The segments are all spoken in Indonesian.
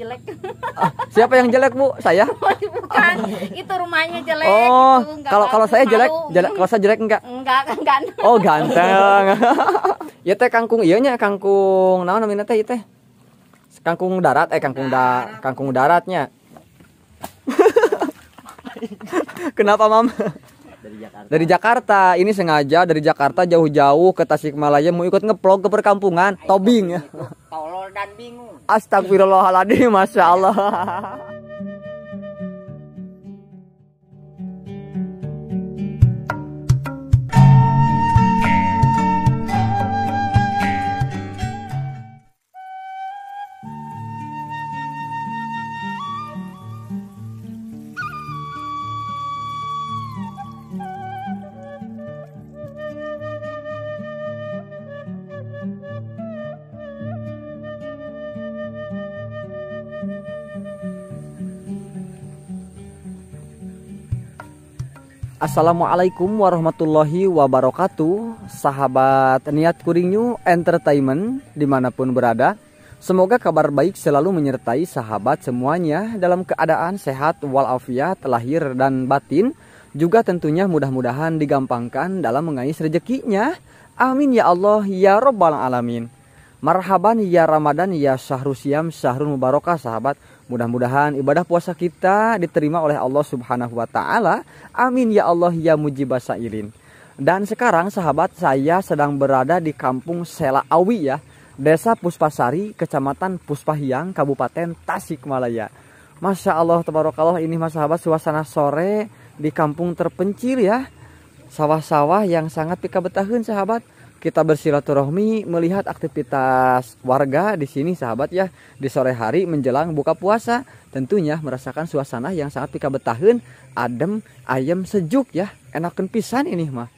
jelek. Ah, siapa yang jelek, Bu? Saya? Bukan, itu rumahnya jelek. Oh, gitu, kalau kalau saya jelek, jelek kalau saya jelek enggak? Enggak, ganteng. Oh, ganteng. ya teh kangkung iya nya kangkung naon namanya teh iya teh? Kangkung darat eh kangkung da kangkung daratnya. Kenapa, Mam? dari Jakarta. Dari Jakarta. Ini sengaja dari Jakarta jauh-jauh ke Tasikmalaya mau ikut ngeplog ke perkampungan, Ayo, tobing. Tolol dan bingung. Astagfirullahaladzim, masya Allah. Assalamualaikum warahmatullahi wabarakatuh Sahabat Niat Kuringyu Entertainment dimanapun berada Semoga kabar baik selalu menyertai sahabat semuanya Dalam keadaan sehat walafiat lahir dan batin Juga tentunya mudah-mudahan digampangkan dalam mengais rezekinya Amin ya Allah ya Rabbal Alamin Marhaban ya Ramadan ya syahrusiam Syahrul Mubarakah sahabat Mudah-mudahan ibadah puasa kita diterima oleh Allah Subhanahu wa taala. Amin ya Allah ya mujibah sa'irin. Dan sekarang sahabat saya sedang berada di kampung Sela Awi ya. Desa Puspasari, Kecamatan Puspahyang, Kabupaten Tasikmalaya. Masya Allah, tabarakallah ini mas sahabat suasana sore di kampung terpencil ya. Sawah-sawah yang sangat pika betahun sahabat kita bersilaturahmi melihat aktivitas warga di sini sahabat ya di sore hari menjelang buka puasa tentunya merasakan suasana yang sangat pika betahun adem ayam sejuk ya enakan pisan ini mah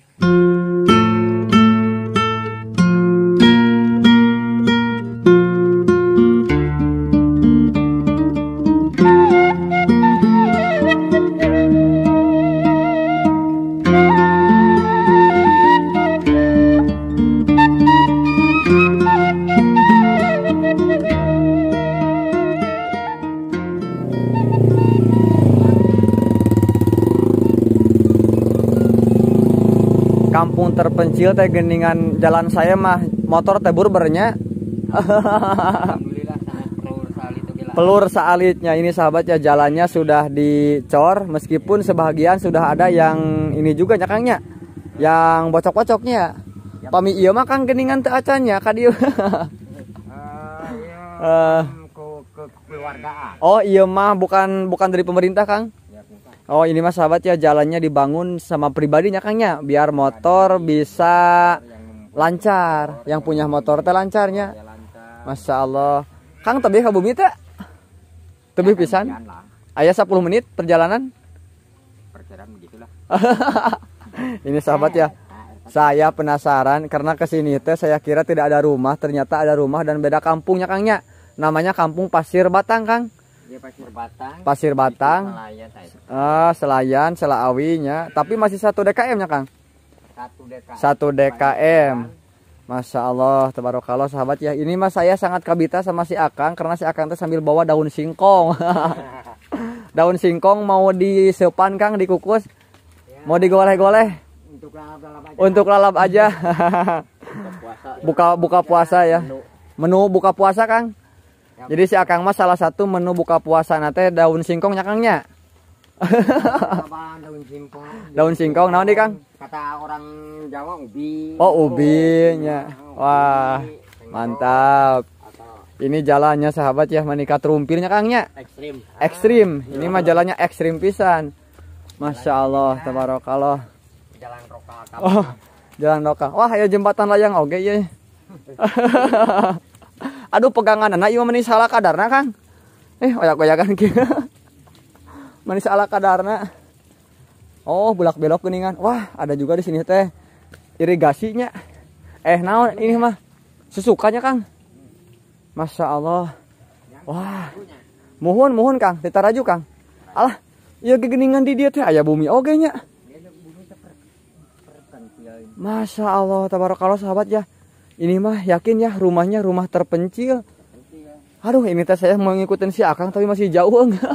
kecil teh geningan jalan saya mah motor teh burbernya pelur saalitnya ini sahabat ya jalannya sudah dicor meskipun sebagian sudah ada yang ini juga nyakangnya yang bocok-bocoknya pami iya mah kang geningan teh acanya ka uh, oh iya mah bukan bukan dari pemerintah kang Oh ini mas sahabat ya jalannya dibangun sama pribadinya kangnya biar motor bisa lancar. yang punya motor teh lancarnya. Masya Allah. Kang tapi ke bumi teh? Tebih pisan? Ayah 10 menit perjalanan? ini sahabat ya. Saya penasaran karena kesini teh saya kira tidak ada rumah, ternyata ada rumah dan beda kampungnya Kangnya. Namanya Kampung Pasir Batang, Kang. Dia pasir Batang. Pasir Batang. Selayan. Uh, ah, Selayan, Selawinya. Tapi masih satu DKM ya Kang. Satu DKM. Satu DKM. Masya Allah, tabarakallah sahabat ya. Ini mas saya sangat kabita sama si Akang karena si Akang itu sambil bawa daun singkong. daun singkong mau disepan Kang dikukus. Ya. Mau digoreng-goreng. Untuk lalap-lalap aja. Untuk lalap aja. buka puasa. Buka buka puasa ya. Menu buka puasa Kang. Jadi si Akang Mas salah satu menu buka puasa nate daun singkong nyakangnya. daun singkong? Daun singkong naon di Kang? Kata orang Jawa ubi. Oh, ubinya. Oh, Wah, mantap. Ini jalannya sahabat ya menikah terumpirnya Kangnya. Ekstrim. Ekstrim. Ah, iya. Ini mah jalannya ekstrim pisan. Masya Allah, tabarakallah. Jalan lokal. Oh, jalan lokal. Wah, ya jembatan layang oke ya. aduh pegangan anak iya manis ala kadarna kang eh oyak oyakan kia manis ala kadarna oh bulak belok keningan wah ada juga di sini teh irigasinya eh naon ini mah sesukanya kang masya allah wah mohon mohon kang tetaraju kang alah iya kegeningan di dia teh ayah bumi oke nya masya allah tabarakallah sahabat ya ini mah yakin ya rumahnya rumah terpencil aduh ini teh saya mau ngikutin si Akang tapi masih jauh enggak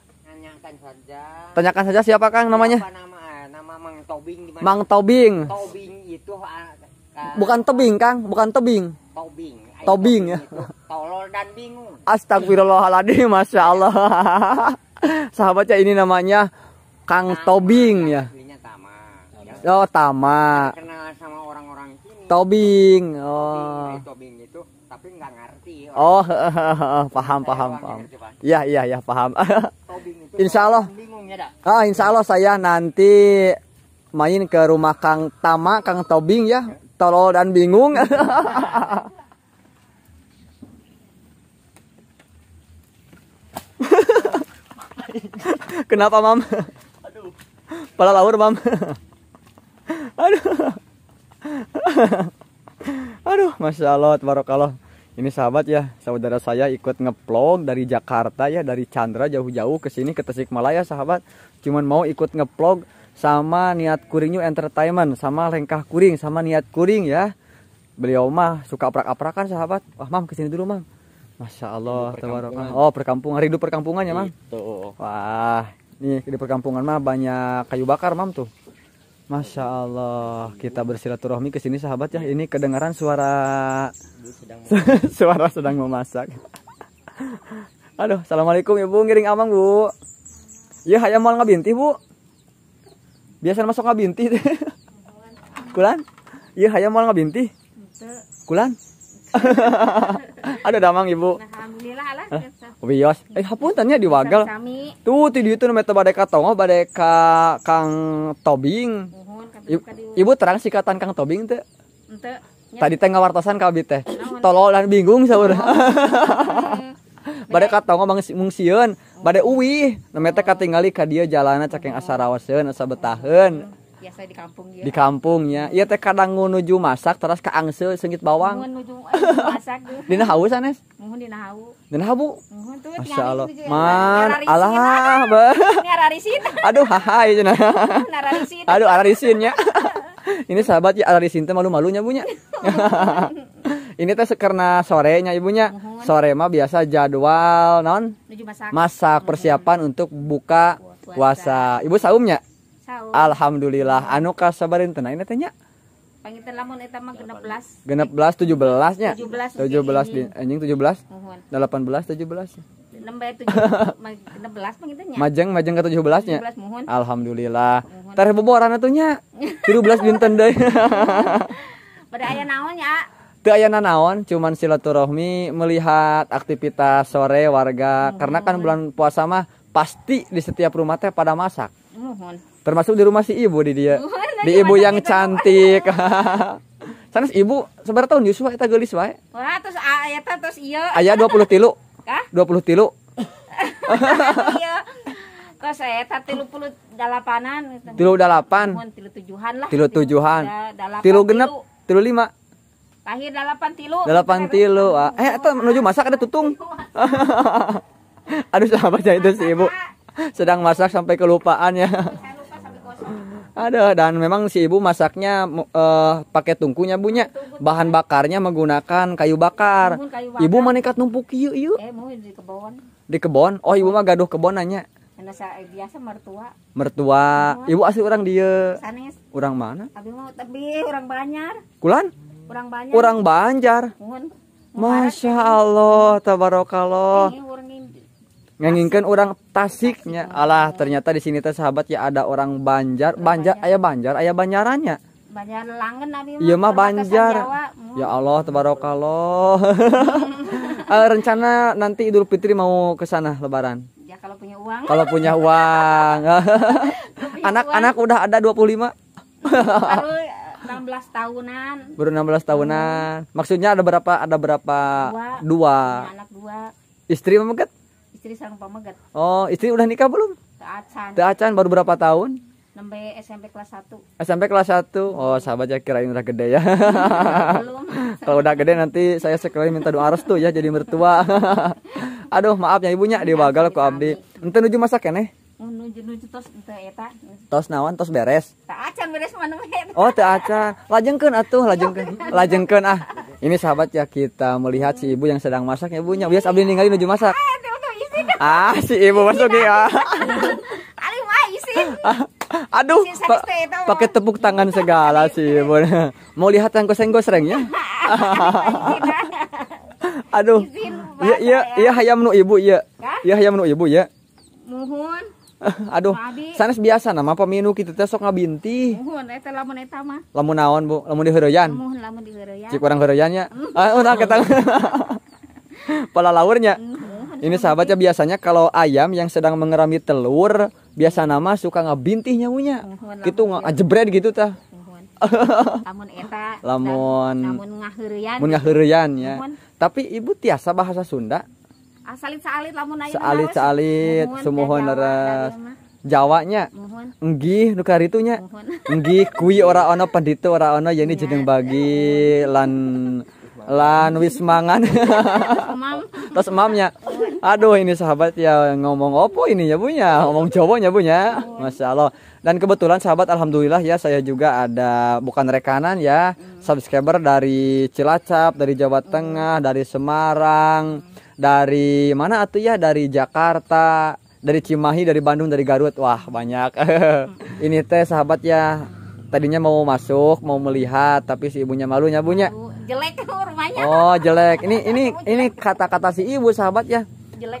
tanyakan saja tanyakan saja siapa Kang namanya nama, eh, nama Mang Tobing Mang Tobing Tobing itu uh, bukan tebing Kang bukan tebing Tobing Ayo Tobing ya tolol dan bingung Astagfirullahaladzim Masya Allah sahabatnya ini namanya Kang Tama, Tobing ya Tama. oh Tama kenal sama orang-orang tobing oh eh, tobing itu tapi nggak ngerti oh paham paham paham iya iya iya paham insya Allah ah insya Allah saya nanti main ke rumah Kang Tama Kang Tobing ya tolol dan bingung Kenapa, Mam? Aduh. Pala laur, Mam. Aduh. Aduh, masya Allah, barokallah. Ini sahabat ya, saudara saya ikut ngeplog dari Jakarta ya, dari Chandra jauh-jauh ke sini ke Tasikmalaya sahabat. Cuman mau ikut ngeplog sama niat kuringnya entertainment, sama lengkah kuring, sama niat kuring ya. Beliau mah suka aprak-aprakan sahabat. Wah, Mam kesini dulu, Mam. Masya Allah, Oh, perkampungan, rindu perkampungannya Mam. Itu. Wah, nih di perkampungan mah banyak kayu bakar, Mam tuh. Masya Allah, kita bersilaturahmi ke sini sahabat ya. Ini kedengaran suara sedang suara sedang memasak. Aduh, assalamualaikum ibu ya, ngiring amang bu. Ya hayam mau ngabinti bu. Biasa masuk ya, ngabinti. Kulan? Iya hayam mau ngabinti. Kulan? Ada damang ibu. Alhamdulillah lah. Oh, iya, eh hapun tanya di Tuh tidur itu nama itu badai ka badai Kang Tobing ibu terang sikatan Kang Tobing teh ente ya. tadi teh ngawartosan kabit teh tolol dan bingung saur oh, Bade kata ngomong mung sieun, oh. bade uwi, namanya teh oh. katingali ka dieu jalana cak yang asarawaseun asa betaheun biasa di kampung ya. di kampungnya iya teh kadang nuju masak terus ke angse sengit bawang Muhun nuju eh, masak dina hau sanes? muhun dina hau dina hau. muhun tuh masya allah man alah be aduh hahai iya cenah. cina Aduh, aduh nararisinnya ini sahabat ya nararisin teh malu malunya punya ini teh karena sorenya ibunya sore mah biasa jadwal non masak. masak persiapan untuk buka puasa. puasa ibu saumnya Saur. Alhamdulillah anu kasabarin tenang ini tanya Pangitan lamun eta mah 16. 16 17 nya. 17. 17 di anjing 17. belas 18 17 Enam 7 16 pangitan nya. Majeng majeng ke 17 nya. 17 muhun. Alhamdulillah. Tare boboran atuh nya. 17 dinten deui. Bade aya naon ya? Teu aya naon, cuman silaturahmi melihat aktivitas sore warga. Karena kan bulan puasa mah pasti di setiap rumah teh pada masak. Mohon termasuk di rumah si ibu di dia di ibu yang cantik sanes ibu sebar tahun Yusuf eta gelis wae wah terus ta terus ayah aya 20 tilu dua puluh tilu iya kok saya ta tilu puluh delapanan. tilu delapan. tilu tujuhan lah tilu tujuhan iya, tilu genep tilu lima lahir delapan tilu Delapan tilu ah. eh atau menuju masak ada tutung aduh aja itu si ibu sedang masak sampai kelupaan ya ada dan memang si ibu masaknya uh, pakai tungkunya bunya. Bahan bakarnya menggunakan kayu bakar. Kayu bakar. Ibu manikat numpuk yuk yuk. Eh, di kebon. Di kebon. Oh, ibu mah gaduh kebon nanya. biasa eh, mertua. Mertua. Ibu asli orang dia. Sanes. Orang mana? Abi mau tebi orang Banjar. Kulan? Orang Banjar. Orang Banjar. Masya Allah, tabarakallah. Nginginkan orang Tasiknya Allah ternyata di sini teh sahabat ya ada orang Banjar Banjar ayah Banjar ayah Banjarannya Banjar langen nabi Ya mah iya Banjar Ya Allah tabarakallah eh, rencana nanti Idul Fitri mau ke sana lebaran Ya kalau punya uang Kalau punya uang Anak-anak udah ada 25 eh, enam 16 tahunan. Baru 16 tahunan. Hmm. Maksudnya ada berapa? Ada berapa? Dua. anak dua. Istri mah mungkin? istri sang pamegat. Oh, istri udah nikah belum? Teacan. Teacan baru berapa tahun? Sampai SMP kelas 1 SMP kelas 1 Oh sahabat ya kirain udah gede ya Belum Kalau udah gede nanti saya sekali minta doa restu ya jadi mertua Aduh maaf ya ibunya diwagal kok abdi Nanti nuju masak ya nih? Menuju nuju tos ente eta. Ya, tos nawan tos beres. Tak acan beres mana Oh tak acan. Lajengkeun atuh lajengkeun. Lajengkeun ah. Ini sahabat ya kita melihat si ibu yang sedang masak ya ibunya. Biasa abdi ninggalin nuju masak isin. Ah, si ibu masuk ya. isin. Aduh, ah, pakai tepuk tangan segala sih ibu. Mau lihat yang goseng-goseng rengnya? Aduh. Iya, iya, ya. iya hayam nu ibu, iya. Iya hayam menu ibu, iya. Mohon. Aduh, sanes biasa nama apa minu kita teh sok ngabinti. Mohon eta eh, lamun eta mah. Lamun naon, Bu? Lamun di heureyan. Mohon lamun di heureyan. Cik urang heureyan nya. Mm. Ah, oh, nah, Pala laurnya. Mm. Ini sahabatnya biasanya kalau ayam yang sedang mengerami telur biasa nama suka ngebintih nyawunya. Gitu ngajebret ya. gitu tah. lamun eta lamun lamun ngaheurean ya. Tapi ibu tiasa bahasa Sunda. Asalit ah, saalit lamun aya Saalit saalit sumuhun leres. Jawanya enggih itu nya, enggih kui ora ono pendito ora ono jadi iya. jeneng bagi lan lan wis mangan terus emamnya aduh ini sahabat ya ngomong opo ini ya punya ngomong cowoknya punya masya allah dan kebetulan sahabat alhamdulillah ya saya juga ada bukan rekanan ya subscriber dari cilacap dari jawa tengah dari semarang dari mana atuh ya dari jakarta dari Cimahi, dari Bandung, dari Garut. Wah, banyak. ini teh sahabat ya tadinya mau masuk mau melihat tapi si ibunya malunya bunya jelek rumahnya oh jelek ini ini ini kata-kata si ibu sahabat ya jelek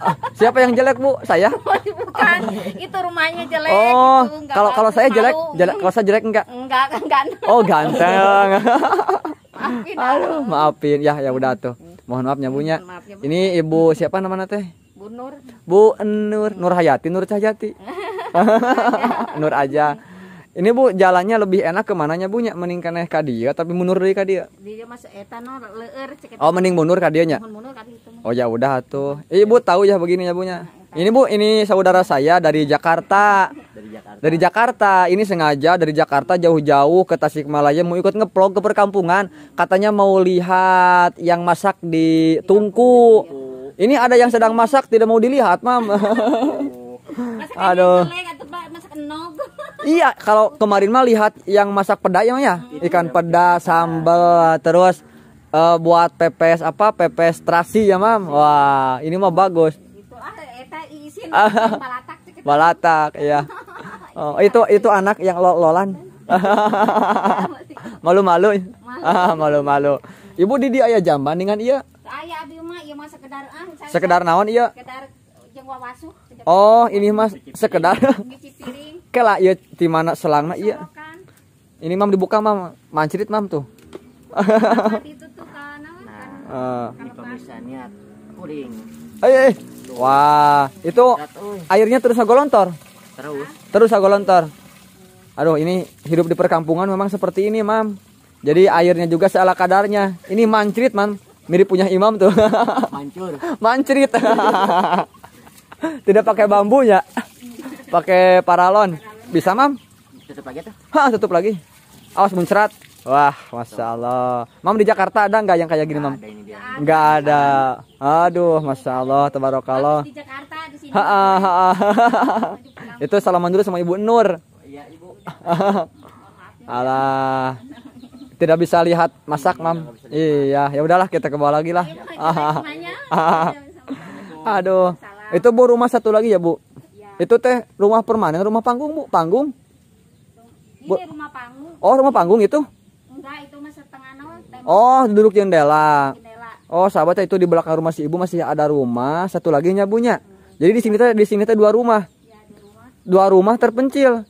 ah, siapa yang jelek bu saya oh, iya, bukan itu rumahnya jelek oh kalau kalau saya jelek jelek kalau saya jelek enggak enggak ganteng oh ganteng maafin aduh maafin ya ya udah tuh mohon maafnya bunya maaf, ya, ini ibu siapa namanya teh Bu Nur Bu Nur Nur Hayati Nur Cahyati Nur aja ini bu jalannya lebih enak kemananya bu nya mending kena ka dia tapi mundur dari kadia dia etanol oh mending mundur ka oh ya udah tuh ibu tahu ya begini ya bu nya nah, ya, ini bu ini saudara saya dari Jakarta dari Jakarta dari Jakarta ini sengaja dari Jakarta jauh-jauh ke Tasikmalaya mau ikut ngeplong ke perkampungan katanya mau lihat yang masak di Tungku ini ada yang sedang masak tidak mau dilihat mam aduh iya, kalau kemarin mah lihat yang masak peda ya, ya. ikan peda, sambal, terus uh, buat pepes apa? Pepes terasi ya, Mam. Wah, ini mah bagus. Eh, ah. balatak. balatak, iya. Oh, itu itu anak yang lo lolan. Malu-malu. Malu-malu. Ibu Didi ayah jamban dengan iya. Ayah abi mah iya mah sekedar ah. Sekedar naon iya? Sekedar jeung wawasu. Oh, ini mas sekedar. Kela ya di mana selangnya iya. Ini mam dibuka mam, mancirit mam tuh. Nah, kan? eh. kuring. Eh, eh. wah, itu airnya terus agolontor. Terus. Terus agolontor. Aduh, ini hidup di perkampungan memang seperti ini, Mam. Jadi airnya juga seala kadarnya. Ini mancirit Mam. Mirip punya Imam tuh. Mancur. mancrit. Tidak pakai bambunya. Pakai paralon. Bisa, Mam? Tutup lagi tuh. Hah, tutup lagi. Awas muncrat. Wah, masya Allah. Mam di Jakarta ada nggak yang kayak gini, Mam? Nggak ada. Aduh, masya Allah, tabarakallah. Di Jakarta, Itu salaman dulu sama Ibu Nur. Oh iya, Alah. Tidak bisa lihat masak, Mam. Iya, ya udahlah kita ke bawah lagi lah. Aduh. Iya. Itu Bu rumah satu lagi ya, Bu? Ya. Itu teh rumah permanen, rumah panggung, Bu? Panggung? Ini iya, Bu. rumah panggung. Oh, rumah panggung itu? Enggak, itu mas setengah nol. Oh, duduk jendela. jendela. Oh, sahabat itu di belakang rumah si Ibu masih ada rumah, satu lagi nya, Bu Jadi di sini teh di sini teh dua rumah. Ya, rumah. Dua rumah terpencil.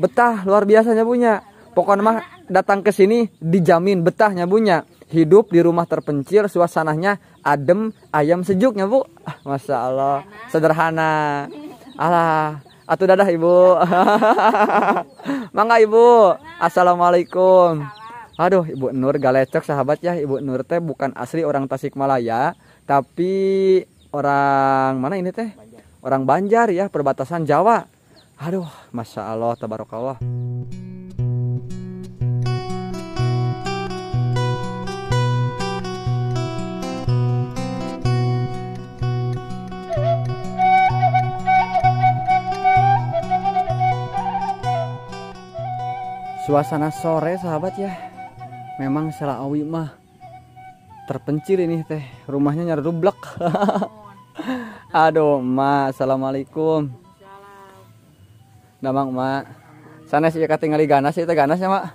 Betah luar biasanya, Bu iya, Pokoknya mah datang ke sini dijamin betahnya, Bu Ya hidup di rumah terpencil suasananya adem ayam sejuknya bu ah, masya Allah sederhana, alah atuh dadah ibu mangga ibu assalamualaikum aduh ibu Nur galecek sahabat ya ibu Nur teh bukan asli orang Tasikmalaya tapi orang mana ini teh orang Banjar ya perbatasan Jawa aduh masya Allah tabarakallah Suasana sore sahabat ya. Memang awi mah terpencil ini teh. Rumahnya nyari rublek Aduh, Ma, assalamualaikum. Damang, Ma. Sana sih ketinggalan ganas itu ganas ya Mak.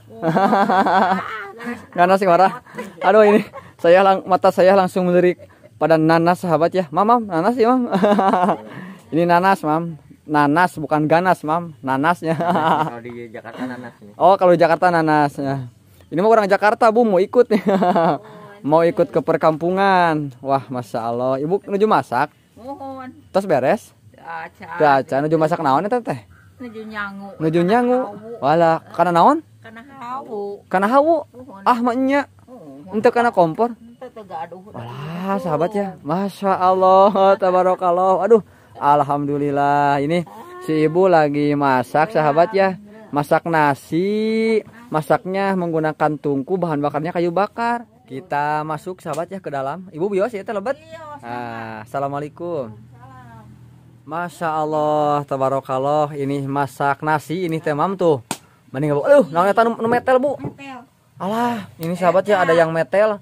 ganas sih marah. Aduh ini saya lang mata saya langsung melirik pada nanas sahabat ya. mamam nanas ya, Mam. ini nanas, Mam nanas bukan ganas mam nanasnya kalau di Jakarta nanas oh kalau di Jakarta nanasnya ini mau orang Jakarta bu mau ikut nih oh, mau ikut ke perkampungan wah masya Allah ibu menuju masak mohon terus beres Caca, Daca nuju masak naon ya teteh? Nuju nyangu. Nuju nyangu. Wala, karena naon? Karena hawu. Karena hawu. Ah maknya. Untuk karena kompor. Wala, sahabat ya. Masya Allah, tabarakallah. Aduh, Alhamdulillah ini si ibu lagi masak sahabat ya masak nasi masaknya menggunakan tungku bahan bakarnya kayu bakar kita masuk sahabat ya ke dalam ibu bios ya terlebat nah, iya, assalamualaikum Masya Allah tabarakallah ini masak nasi ini temam tuh mending bu aduh nanya tanu metel bu Allah, ini sahabat ya ada yang metel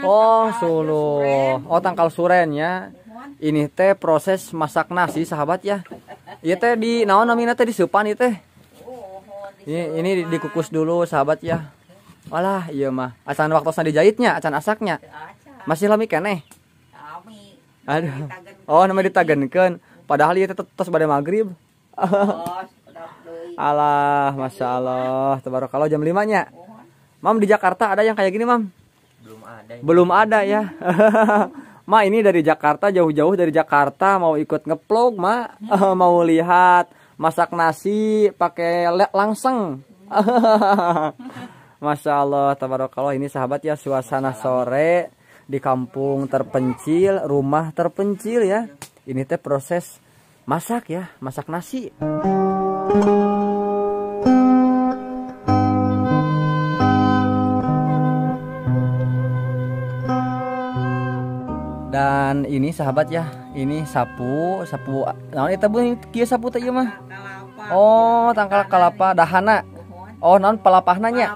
oh suluh oh tangkal suren ya ini teh proses masak nasi sahabat ya iya teh di naon namina teh disupan itu iya, teh oh, ini ini dikukus dulu sahabat ya walah iya mah acan waktu sana dijahitnya, acan asaknya masih lami kene aduh oh namanya nama ditagenkan padahal iya teh tos pada maghrib Allah masya Allah kalau jam limanya Mam di Jakarta ada yang kayak gini mam belum ada belum ada ya Ma ini dari Jakarta jauh-jauh dari Jakarta mau ikut ngeplog Ma hmm. mau lihat masak nasi pakai lek langseng. Hmm. Masya Allah tabarakallah ini sahabat ya suasana sore di kampung terpencil rumah terpencil ya ini teh proses masak ya masak nasi. sahabat ya ini sapu sapu ah, naon eta beuh kieu sapu teh ieu mah oh tangkal kelapa dahana oh non pelapahna nanya.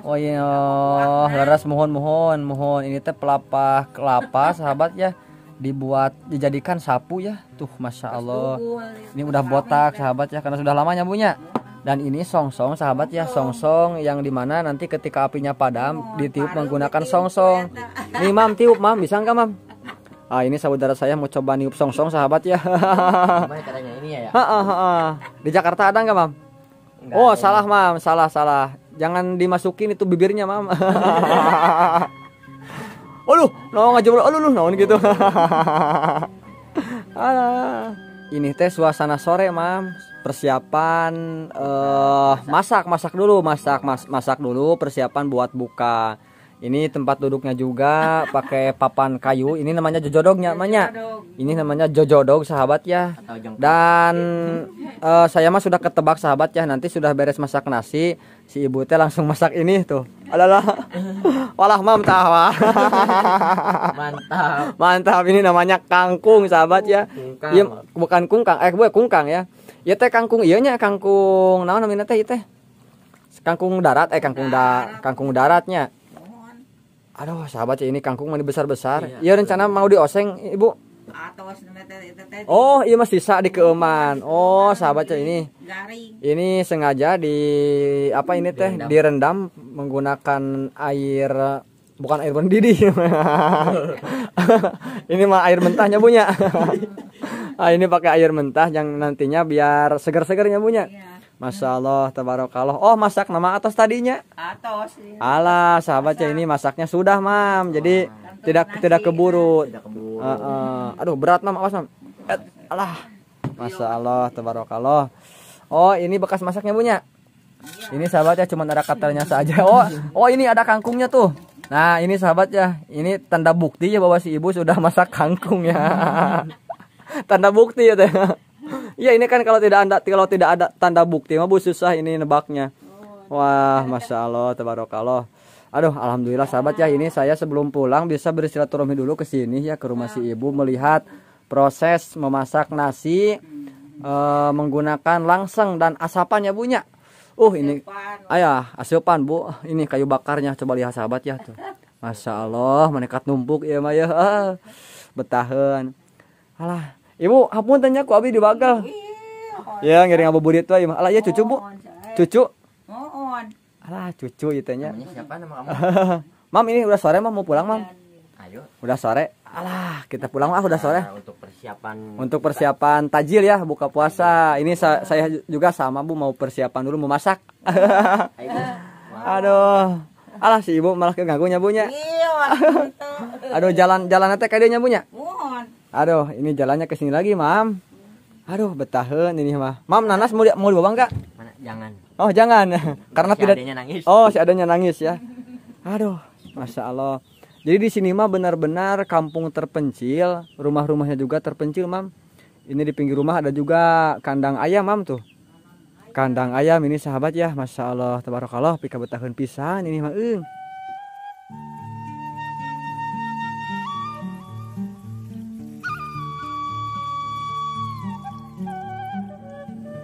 oh iya oh, laras mohon mohon mohon ini teh pelapa kelapa sahabat ya dibuat dijadikan sapu ya tuh masya Allah ya. ini udah botak ya. sahabat ya karena sudah lama nyambunya dan ini songsong -song, sahabat ya songsong -song yang dimana nanti ketika apinya padam ditiup menggunakan songsong -song. nih mam tiup mam bisa nggak mam Ah ini saudara saya mau coba niup song sahabat ya. ya. caranya ini ya. ya? Ha, ha, Di Jakarta ada nggak mam? oh salah mam, salah salah. Jangan dimasukin itu bibirnya mam. Aduh, no bro, aduh lu naon gitu. Ah. Ini teh suasana sore mam. Persiapan eh masak masak dulu masak mas, masak dulu persiapan buat buka ini tempat duduknya juga pakai papan kayu. Ini namanya jojodognya, namanya. Ini namanya jojodog sahabat ya. Dan uh, saya mah sudah ketebak sahabat ya. Nanti sudah beres masak nasi, si ibu teh langsung masak ini tuh. Adalah, Walah mam tawa. Mantap. Mantap. Ini namanya kangkung sahabat ya. Iya bukan kungkang, eh gue kungkang ya. Ya teh kangkung, iya nya kangkung. Naon namanya teh iya, teh? Kangkung darat eh kangkung da kangkung daratnya aduh sahabat ini kangkung mandi besar besar iya, ya rencana mau dioseng ibu oh iya masih sisa di keeman oh sahabat ya, ini garing. ini sengaja di apa ini teh direndam, direndam menggunakan air bukan air mendidih ini mah air mentahnya punya ah, ini pakai air mentah yang nantinya biar segar-segarnya punya iya. Masya Allah, tabarakallah. Oh, masak nama atas tadinya? Atos. Ya. Alah, sahabat masak. ya ini masaknya sudah, Mam. Jadi oh. tidak nasi, tidak keburu. Tidak keburu. Uh, uh. Aduh, berat, Mam. Awas, Mam. Eh, alah. Iya. Masya Allah, tabarakallah. Oh, ini bekas masaknya, Bunya? Iya. Ini sahabat ya cuma ada katanya saja. Oh, oh ini ada kangkungnya tuh. Nah, ini sahabat ya. Ini tanda bukti ya bahwa si ibu sudah masak kangkung ya. tanda bukti ya teh. Iya ini kan kalau tidak ada kalau tidak ada tanda bukti mah bu susah ini nebaknya. Oh, Wah masya Allah tabarakallah. Aduh alhamdulillah sahabat ya ini saya sebelum pulang bisa bersilaturahmi dulu ke sini ya ke rumah si ya. ibu melihat proses memasak nasi e, menggunakan langseng dan asapannya bunya. Uh ini ayah asupan bu ini kayu bakarnya coba lihat sahabat ya tuh. Masya Allah menekat numpuk ya Maya, ah, betahan. Alah Ibu, hapun tanya ku abdi di bagal. Iya, ya, ngiring abu budi itu ayo. Alah ya cucu, Bu. Eh. Cucu. Alah, cucu ya tanya. Siapa nama kamu? Mam, ini udah sore, Mam mau pulang, Mam. Iya, iya. Ayo. Udah sore. Alah, kita pulang ah udah sore. Ah, untuk persiapan Untuk persiapan tajil ya, buka puasa. Ini sa saya juga sama, Bu, mau persiapan dulu mau masak. Aduh. Alah si Ibu malah keganggu nyabunya. Iya, gitu. Aduh, jalan-jalan teh kadenya bunya. Mohon. Aduh, ini jalannya ke sini lagi, Mam. Aduh, betahen ini mah. Mam, nanas mau di, mau dibawa enggak? Jangan. Oh, jangan. Karena si tidak adanya nangis. Oh, si adanya nangis ya. Aduh, Masya Allah. Jadi di sini mah benar-benar kampung terpencil, rumah-rumahnya juga terpencil, Mam. Ini di pinggir rumah ada juga kandang ayam, Mam tuh. Kandang ayam ini sahabat ya, Masya Allah, tabarakallah, pika betahen pisan ini mah.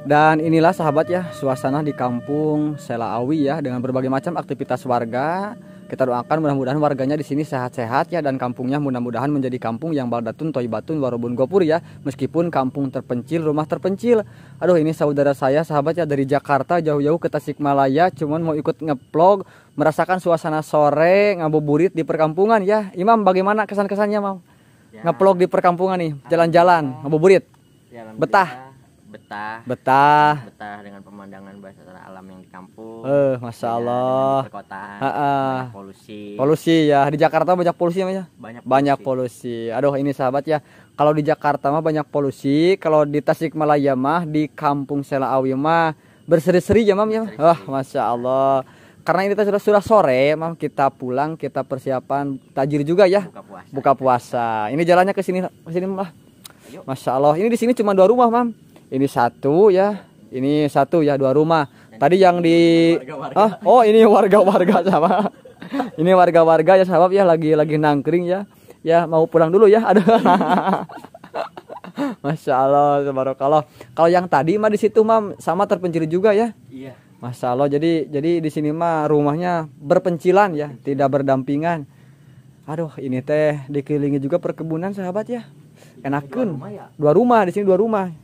Dan inilah sahabat ya suasana di kampung Selaawi ya dengan berbagai macam aktivitas warga. Kita doakan mudah-mudahan warganya di sini sehat-sehat ya dan kampungnya mudah-mudahan menjadi kampung yang baldatun toibatun warobun gopur ya meskipun kampung terpencil rumah terpencil. Aduh ini saudara saya sahabat ya dari Jakarta jauh-jauh ke Tasikmalaya cuman mau ikut ngeplog merasakan suasana sore ngabuburit di perkampungan ya. Imam bagaimana kesan-kesannya mau? Ya. Ngeplog di perkampungan nih jalan-jalan ngabuburit. Ya, betah betah betah betah dengan pemandangan bahasa alam yang di kampung eh masya allah polusi polusi ya di Jakarta banyak polusi ya banyak banyak polusi. aduh ini sahabat ya kalau di Jakarta mah banyak polusi kalau di Tasikmalaya mah di kampung Selaawi mah berseri-seri ya mam ya wah masya allah karena ini sudah sudah sore mam kita pulang kita persiapan tajir juga ya buka puasa, buka puasa. ini jalannya ke sini ke sini lah masya allah ini di sini cuma dua rumah mam ini satu ya ini satu ya dua rumah tadi yang di ah, oh ini warga-warga sama ini warga-warga ya sahabat ya lagi lagi nangkring ya ya mau pulang dulu ya ada Masya Allah, kalau Kalau yang tadi mah di situ mah sama terpencil juga ya. Iya. Masya Allah. Jadi jadi di sini mah rumahnya berpencilan ya, tidak berdampingan. Aduh, ini teh dikelilingi juga perkebunan sahabat ya. Enakun. Dua ya? dua rumah di sini dua rumah.